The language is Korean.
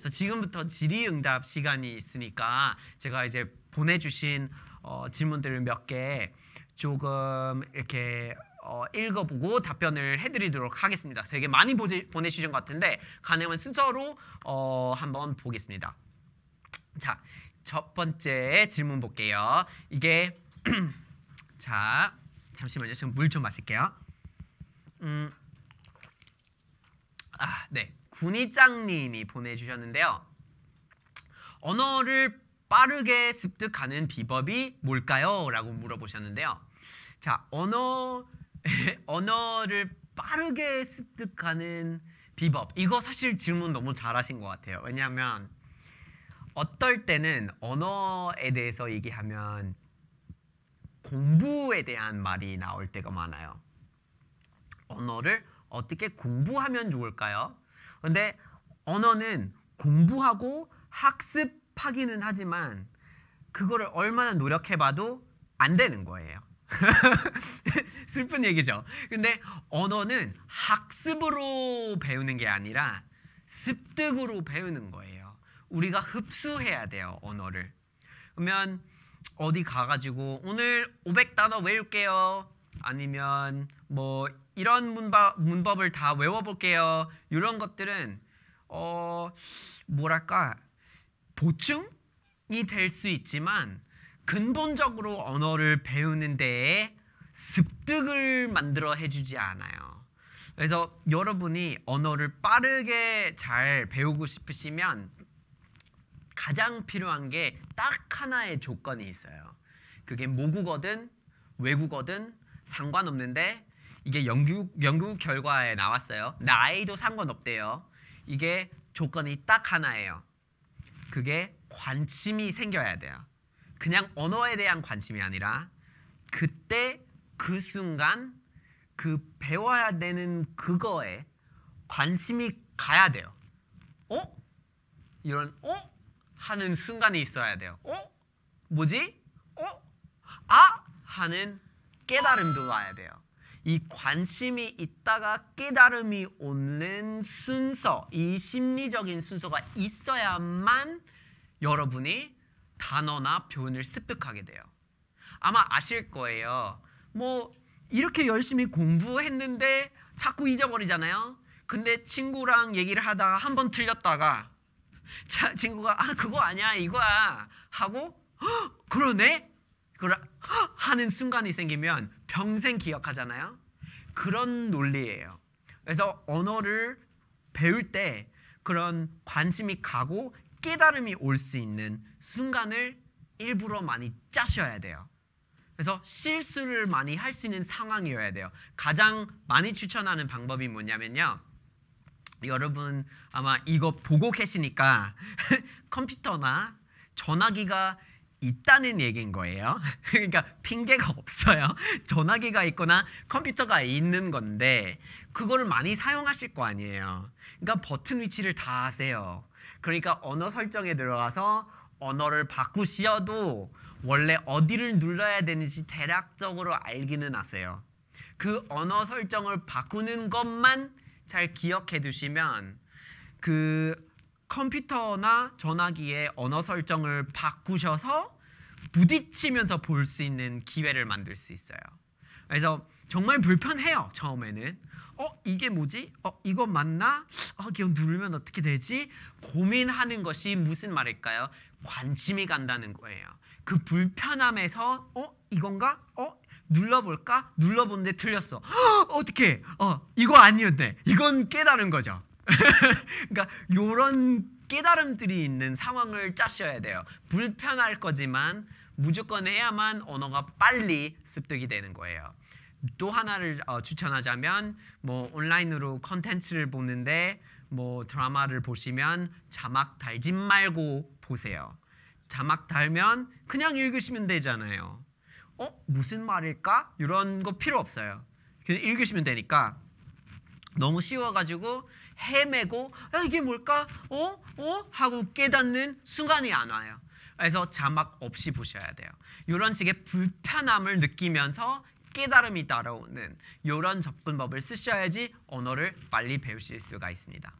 그래서 지금부터 질의응답 시간이 있으니까 제가 이제 보내주신 어, 질문들을 몇 개 조금 이렇게 어, 읽어보고 답변을 해드리도록 하겠습니다. 되게 많이 보지, 보내주신 것 같은데 가능한 순서로 어, 한번 보겠습니다. 자, 첫 번째 질문 볼게요. 이게 자, 잠시만요. 지금 물 좀 마실게요. 음, 아, 네. 군의장님이 보내주셨는데요. 언어를 빠르게 습득하는 비법이 뭘까요? 라고 물어보셨는데요. 자, 언어, 언어를 빠르게 습득하는 비법. 이거 사실 질문 너무 잘하신 것 같아요. 왜냐하면 어떨 때는 언어에 대해서 얘기하면 공부에 대한 말이 나올 때가 많아요. 언어를 어떻게 공부하면 좋을까요? 근데 언어는 공부하고 학습하기는 하지만 그거를 얼마나 노력해봐도 안 되는 거예요. 슬픈 얘기죠. 근데 언어는 학습으로 배우는 게 아니라 습득으로 배우는 거예요. 우리가 흡수해야 돼요, 언어를. 그러면 어디 가가지고 오늘 500단어 외울게요. 아니면 뭐 이런 문법, 문법을 다 외워볼게요. 이런 것들은 어 뭐랄까 보충이 될 수 있지만 근본적으로 언어를 배우는 데에 습득을 만들어 해주지 않아요. 그래서 여러분이 언어를 빠르게 잘 배우고 싶으시면 가장 필요한 게 딱 하나의 조건이 있어요. 그게 모국어든 외국어든 상관없는데 이게 연구, 연구 결과에 나왔어요. 나이도 상관없대요. 이게 조건이 딱 하나예요. 그게 관심이 생겨야 돼요. 그냥 언어에 대한 관심이 아니라 그때 그 순간 그 배워야 되는 그거에 관심이 가야 돼요. 어? 이런 어? 하는 순간이 있어야 돼요. 어? 뭐지? 어? 아? 하는 깨달음도 와야 돼요. 이 관심이 있다가 깨달음이 오는 순서, 이 심리적인 순서가 있어야만 여러분이 단어나 표현을 습득하게 돼요. 아마 아실 거예요. 뭐 이렇게 열심히 공부했는데 자꾸 잊어버리잖아요. 근데 친구랑 얘기를 하다가 한번 틀렸다가 자, 친구가 아 그거 아니야 이거야 하고 그러네 그걸 하는 순간이 생기면 평생 기억하잖아요. 그런 논리예요. 그래서 언어를 배울 때 그런 관심이 가고 깨달음이 올 수 있는 순간을 일부러 많이 짜셔야 돼요. 그래서 실수를 많이 할 수 있는 상황이어야 돼요. 가장 많이 추천하는 방법이 뭐냐면요. 여러분 아마 이거 보고 계시니까 컴퓨터나 전화기가 있다는 얘기인 거예요. 그러니까 핑계가 없어요. 전화기가 있거나 컴퓨터가 있는 건데 그걸 많이 사용하실 거 아니에요. 그러니까 버튼 위치를 다 아세요. 그러니까 언어 설정에 들어가서 언어를 바꾸셔도 원래 어디를 눌러야 되는지 대략적으로 알기는 아세요. 그 언어 설정을 바꾸는 것만 잘 기억해 두시면 그 컴퓨터나 전화기의 언어 설정을 바꾸셔서 부딪히면서 볼 수 있는 기회를 만들 수 있어요. 그래서 정말 불편해요. 처음에는. 어 이게 뭐지? 어 이거 맞나? 어 이거 누르면 어떻게 되지? 고민하는 것이 무슨 말일까요? 관심이 간다는 거예요. 그 불편함에서 어 이건가? 어 눌러볼까? 눌러보는데 틀렸어. 어떻게? 어 이거 아니었네. 이건 깨달은 거죠. 그러니까 요런 깨달음들이 있는 상황을 짜셔야 돼요. 불편할 거지만 무조건 해야만 언어가 빨리 습득이 되는 거예요. 또 하나를 어, 추천하자면 뭐 온라인으로 컨텐츠를 보는데 뭐 드라마를 보시면 자막 달지 말고 보세요. 자막 달면 그냥 읽으시면 되잖아요. 어 무슨 말일까? 이런 거 필요 없어요. 그냥 읽으시면 되니까 너무 쉬워가지고 헤매고 야, 이게 뭘까? 어? 어? 하고 깨닫는 순간이 안 와요. 그래서 자막 없이 보셔야 돼요. 이런 식의 불편함을 느끼면서 깨달음이 따라오는 이런 접근법을 쓰셔야지 언어를 빨리 배우실 수가 있습니다.